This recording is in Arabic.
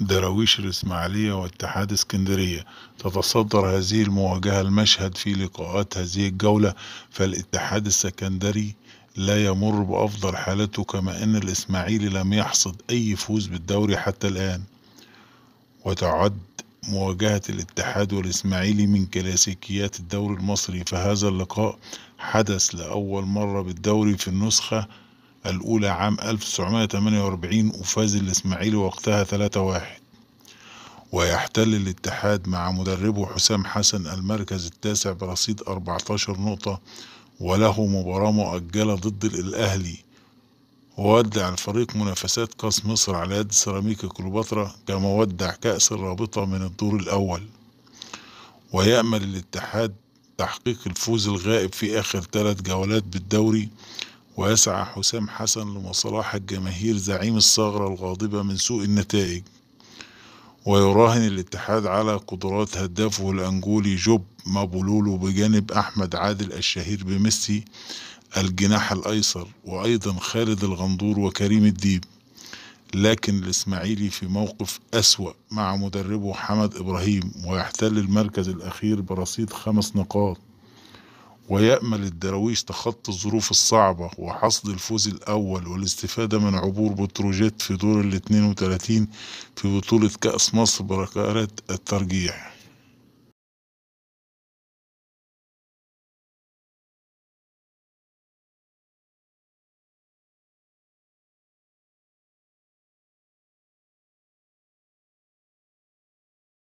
دراويش الإسماعيلية واتحاد اسكندرية تتصدر هذه المواجهة المشهد في لقاءات هذه الجولة فالاتحاد السكندري لا يمر بأفضل حالته كما أن الإسماعيلي لم يحصد أي فوز بالدوري حتى الآن وتعد مواجهة الاتحاد والإسماعيلي من كلاسيكيات الدوري المصري فهذا اللقاء حدث لأول مرة بالدوري في النسخة الأولى عام 1948 وفاز الإسماعيلي وقتها 3-1 ويحتل الاتحاد مع مدربه حسام حسن المركز التاسع برصيد 14 نقطة وله مباراة مؤجلة ضد الأهلي وودع الفريق منافسات كأس مصر على يد سيراميكا كليوباترا كما ودع كأس الرابطة من الدور الأول ويأمل الاتحاد تحقيق الفوز الغائب في آخر ثلاث جولات بالدوري ويسعى حسام حسن لمصالحة جماهير زعيم الثغرة الغاضبة من سوء النتائج ويراهن الاتحاد على قدرات هدافه الأنجولي جوب مابولولو بجانب أحمد عادل الشهير بميسي الجناح الأيسر وأيضا خالد الغندور وكريم الديب لكن الإسماعيلي في موقف أسوأ مع مدربه حمد إبراهيم ويحتل المركز الأخير برصيد خمس نقاط ويأمل الدراويش تخطي الظروف الصعبة وحصد الفوز الأول والاستفادة من عبور بتروجيت في دور ال 32 في بطولة كأس مصر بركات الترجيح